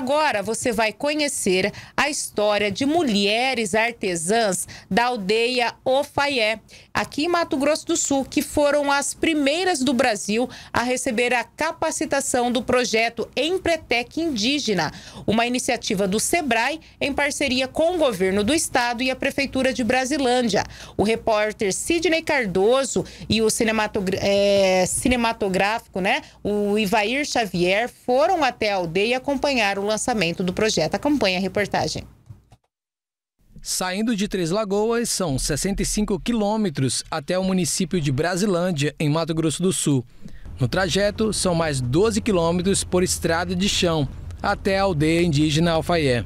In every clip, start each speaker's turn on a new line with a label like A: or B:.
A: Agora você vai conhecer a história de mulheres artesãs da aldeia Ofaié, aqui em Mato Grosso do Sul, que foram as primeiras do Brasil a receber a capacitação do projeto Empretec Indígena, uma iniciativa do SEBRAE em parceria com o governo do estado e a prefeitura de Brasilândia. O repórter Sidney Cardoso e o cinematogra é, eh, cinematográfico, né, o Ivair Xavier, foram até a aldeia acompanhar o lançamento do projeto. Acompanhe a reportagem.
B: Saindo de Três Lagoas, são 65 quilômetros até o município de Brasilândia, em Mato Grosso do Sul. No trajeto, são mais 12 quilômetros por estrada de chão até a aldeia indígena Alfaié.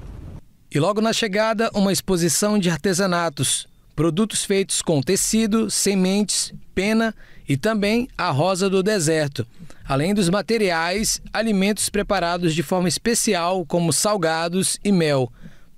B: E logo na chegada, uma exposição de artesanatos produtos feitos com tecido, sementes, pena e também a rosa do deserto, além dos materiais, alimentos preparados de forma especial, como salgados e mel,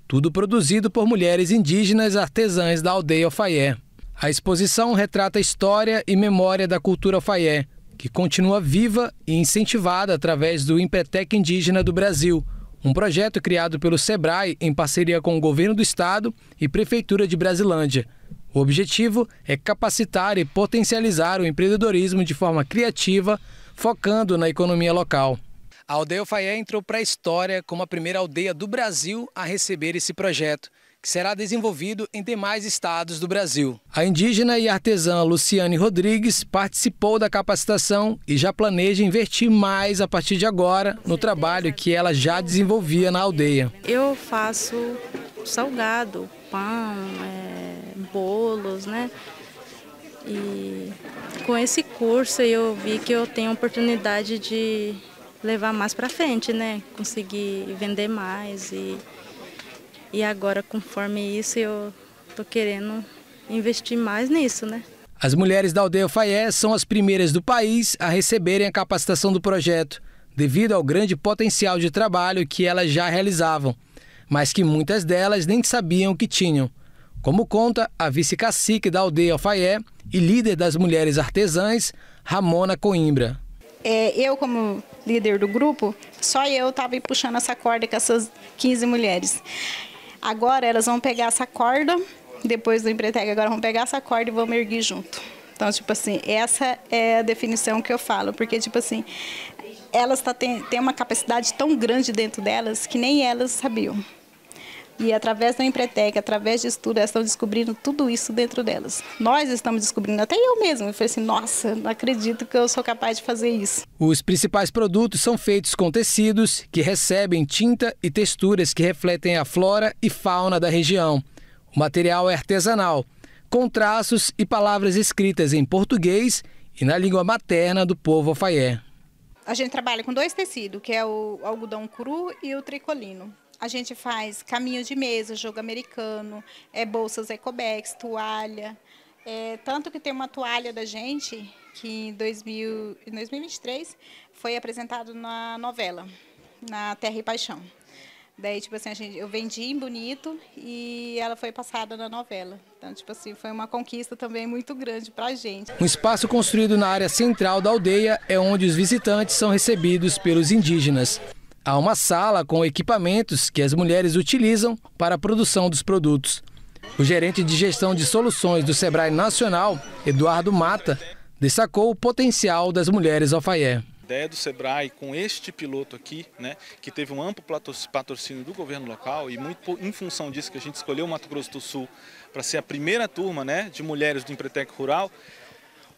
B: tudo produzido por mulheres indígenas artesãs da aldeia Ofaié. A exposição retrata a história e memória da cultura Ofaié, que continua viva e incentivada através do Impetec Indígena do Brasil um projeto criado pelo SEBRAE em parceria com o governo do estado e prefeitura de Brasilândia. O objetivo é capacitar e potencializar o empreendedorismo de forma criativa, focando na economia local. A aldeia Faié entrou para a história como a primeira aldeia do Brasil a receber esse projeto que será desenvolvido em demais estados do Brasil. A indígena e artesã Luciane Rodrigues participou da capacitação e já planeja investir mais a partir de agora no trabalho que ela já desenvolvia na aldeia.
A: Eu faço salgado, pão, é, bolos, né? E com esse curso eu vi que eu tenho oportunidade de levar mais para frente, né? Conseguir vender mais e e agora, conforme isso, eu estou querendo investir mais nisso, né?
B: As mulheres da aldeia Faié são as primeiras do país a receberem a capacitação do projeto, devido ao grande potencial de trabalho que elas já realizavam, mas que muitas delas nem sabiam que tinham. Como conta a vice-cacique da aldeia Faié e líder das mulheres artesãs, Ramona Coimbra.
A: É, eu, como líder do grupo, só eu estava puxando essa corda com essas 15 mulheres. Agora elas vão pegar essa corda, depois do empretec, agora vão pegar essa corda e vão erguer junto. Então, tipo assim, essa é a definição que eu falo, porque, tipo assim, elas tá, têm uma capacidade tão grande dentro delas que nem elas sabiam. E através da Empretec, através de estudo, elas estão descobrindo tudo isso dentro delas. Nós estamos descobrindo, até eu mesmo. Eu falei assim, nossa, não acredito que eu sou capaz de fazer isso.
B: Os principais produtos são feitos com tecidos que recebem tinta e texturas que refletem a flora e fauna da região. O material é artesanal, com traços e palavras escritas em português e na língua materna do povo alfaié.
A: A gente trabalha com dois tecidos, que é o algodão cru e o tricolino a gente faz caminho de mesa, jogo americano, é, bolsas ecobex, toalha. É, tanto que tem uma toalha da gente que em, 2000, em 2023 foi apresentado na novela, na Terra e Paixão. Daí, tipo assim, gente, eu vendi em Bonito e ela foi passada na novela. Então, tipo assim, foi uma conquista também muito grande para a gente.
B: Um espaço construído na área central da aldeia é onde os visitantes são recebidos pelos indígenas. Há uma sala com equipamentos que as mulheres utilizam para a produção dos produtos. O gerente de gestão de soluções do Sebrae Nacional, Eduardo Mata, destacou o potencial das mulheres alfaié. A ideia do Sebrae com este piloto aqui, né, que teve um amplo patrocínio do governo local e muito em função disso que a gente escolheu o Mato Grosso do Sul para ser a primeira turma né, de mulheres do Empretec Rural,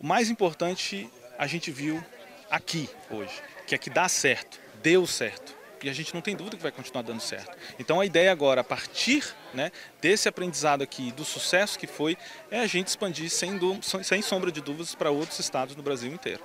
B: o mais importante a gente viu aqui hoje, que é que dá certo, deu certo e a gente não tem dúvida que vai continuar dando certo. Então a ideia agora, a partir né, desse aprendizado aqui, do sucesso que foi, é a gente expandir sem, sem sombra de dúvidas para outros estados no Brasil inteiro.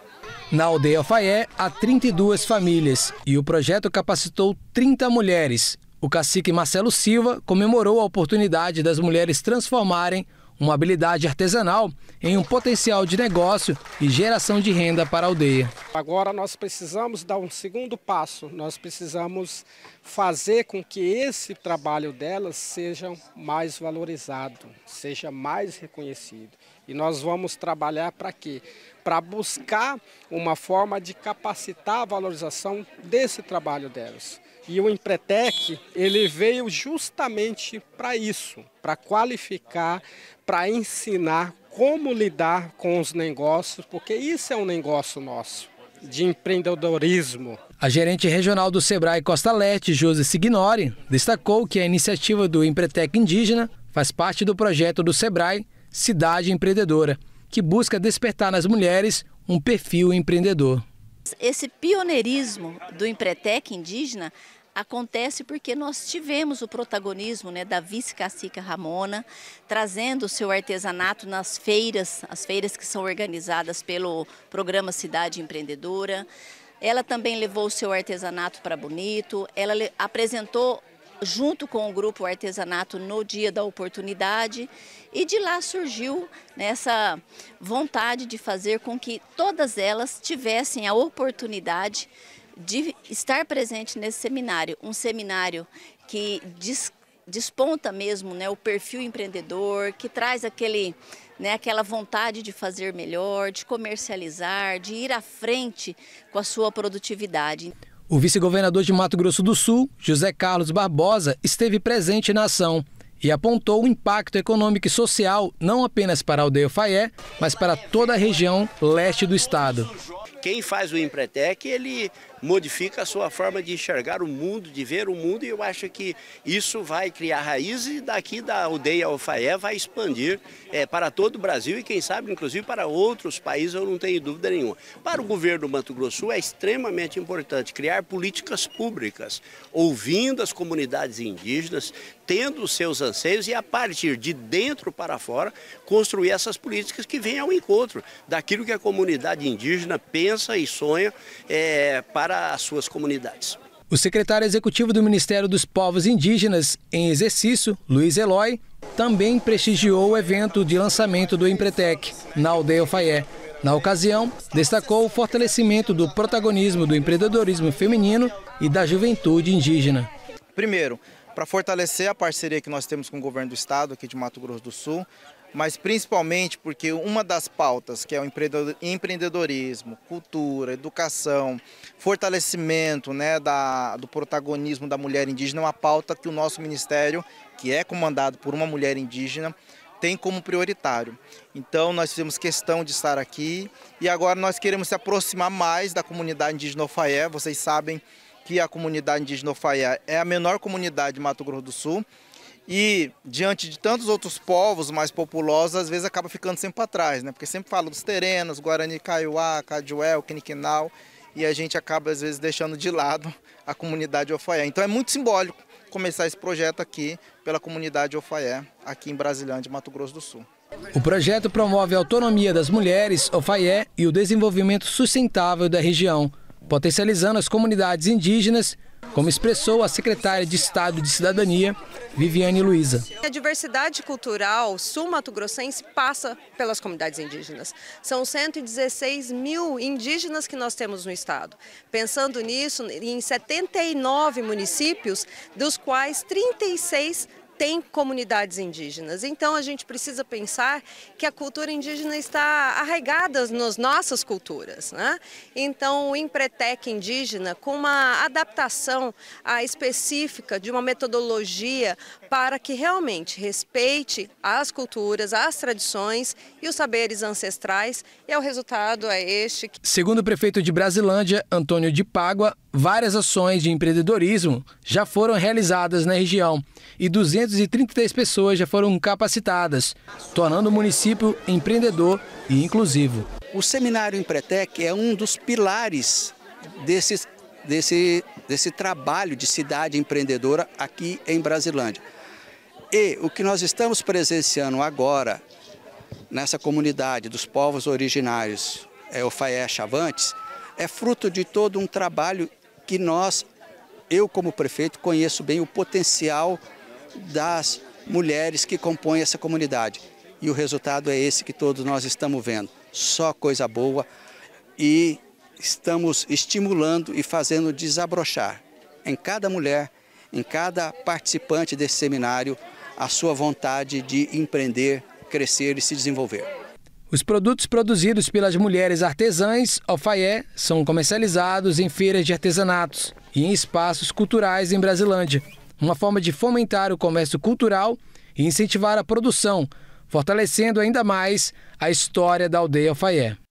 B: Na aldeia Faié, há 32 famílias e o projeto capacitou 30 mulheres. O cacique Marcelo Silva comemorou a oportunidade das mulheres transformarem uma habilidade artesanal em um potencial de negócio e geração de renda para a aldeia. Agora nós precisamos dar um segundo passo, nós precisamos fazer com que esse trabalho delas seja mais valorizado, seja mais reconhecido. E nós vamos trabalhar para quê? Para buscar uma forma de capacitar a valorização desse trabalho delas. E o Empretec, ele veio justamente para isso, para qualificar, para ensinar como lidar com os negócios, porque isso é um negócio nosso, de empreendedorismo. A gerente regional do Sebrae Costa Leste, Josi Signori, destacou que a iniciativa do Empretec Indígena faz parte do projeto do Sebrae Cidade Empreendedora, que busca despertar nas mulheres um perfil empreendedor.
A: Esse pioneirismo do Empretec indígena acontece porque nós tivemos o protagonismo né, da vice-cacica Ramona, trazendo o seu artesanato nas feiras, as feiras que são organizadas pelo programa Cidade Empreendedora. Ela também levou o seu artesanato para Bonito, ela apresentou junto com o grupo artesanato no dia da oportunidade e de lá surgiu né, essa vontade de fazer com que todas elas tivessem a oportunidade de estar presente nesse seminário, um seminário que desponta mesmo né, o perfil empreendedor, que traz aquele, né, aquela vontade de fazer melhor, de comercializar, de ir à frente com a sua produtividade.
B: O vice-governador de Mato Grosso do Sul, José Carlos Barbosa, esteve presente na ação e apontou o impacto econômico e social não apenas para a aldeia Faié, mas para toda a região leste do estado
A: quem faz o Empretec, ele modifica a sua forma de enxergar o mundo, de ver o mundo, e eu acho que isso vai criar raiz e daqui da aldeia Alfaé vai expandir é, para todo o Brasil e quem sabe, inclusive, para outros países, eu não tenho dúvida nenhuma. Para o governo do Mato Grosso Sul é extremamente importante criar políticas públicas, ouvindo as comunidades indígenas, tendo seus anseios e a partir de dentro para fora construir essas políticas que vêm ao encontro daquilo que a comunidade indígena pensa e sonha é, para as suas comunidades.
B: O secretário executivo do Ministério dos Povos Indígenas em exercício, Luiz Eloy, também prestigiou o evento de lançamento do Empretec na aldeia Faié. Na ocasião, destacou o fortalecimento do protagonismo do empreendedorismo feminino e da juventude indígena. Primeiro, para fortalecer a parceria que nós temos com o governo do estado aqui de Mato Grosso do Sul, mas principalmente porque uma das pautas, que é o empreendedorismo, cultura, educação, fortalecimento né, da, do protagonismo da mulher indígena, é uma pauta que o nosso ministério, que é comandado por uma mulher indígena, tem como prioritário. Então nós fizemos questão de estar aqui e agora nós queremos se aproximar mais da comunidade indígena Ofaé. Vocês sabem que a comunidade indígena Ofaiá é a menor comunidade de Mato Grosso do Sul e diante de tantos outros povos mais populosos, às vezes acaba ficando sempre para trás, né? Porque sempre fala dos terenos, Guarani, Kaiowá, Cajuel, Quiniquinal, e a gente acaba às vezes deixando de lado a comunidade Ofaiá. Então é muito simbólico começar esse projeto aqui pela comunidade Ofaiá, aqui em Brasilândia, Mato Grosso do Sul. O projeto promove a autonomia das mulheres, Ofaié e o desenvolvimento sustentável da região potencializando as comunidades indígenas, como expressou a secretária de Estado de Cidadania, Viviane Luiza. A diversidade cultural sul-mato-grossense passa pelas comunidades indígenas. São 116 mil
A: indígenas que nós temos no estado. Pensando nisso, em 79 municípios, dos quais 36 tem comunidades indígenas. Então a gente precisa pensar que a cultura indígena está arraigada nas nossas culturas. Né? Então o Empretec indígena, com uma adaptação específica de uma metodologia para que realmente respeite as culturas, as tradições e os saberes ancestrais. E é o resultado é este.
B: Segundo o prefeito de Brasilândia, Antônio de Págua, várias ações de empreendedorismo já foram realizadas na região e 233 pessoas já foram capacitadas, tornando o município empreendedor e inclusivo. O seminário Empretec é um dos pilares desse, desse, desse trabalho de cidade empreendedora aqui em Brasilândia. E o que nós estamos presenciando agora nessa comunidade dos povos originários é, Ofaiesh Chavantes, é fruto de todo um trabalho que nós, eu como prefeito, conheço bem o potencial das mulheres que compõem essa comunidade. E o resultado é esse que todos nós estamos vendo. Só coisa boa e estamos estimulando e fazendo desabrochar em cada mulher, em cada participante desse seminário, a sua vontade de empreender, crescer e se desenvolver. Os produtos produzidos pelas mulheres artesãs Alfaié são comercializados em feiras de artesanatos e em espaços culturais em Brasilândia. Uma forma de fomentar o comércio cultural e incentivar a produção, fortalecendo ainda mais a história da aldeia Alfaié.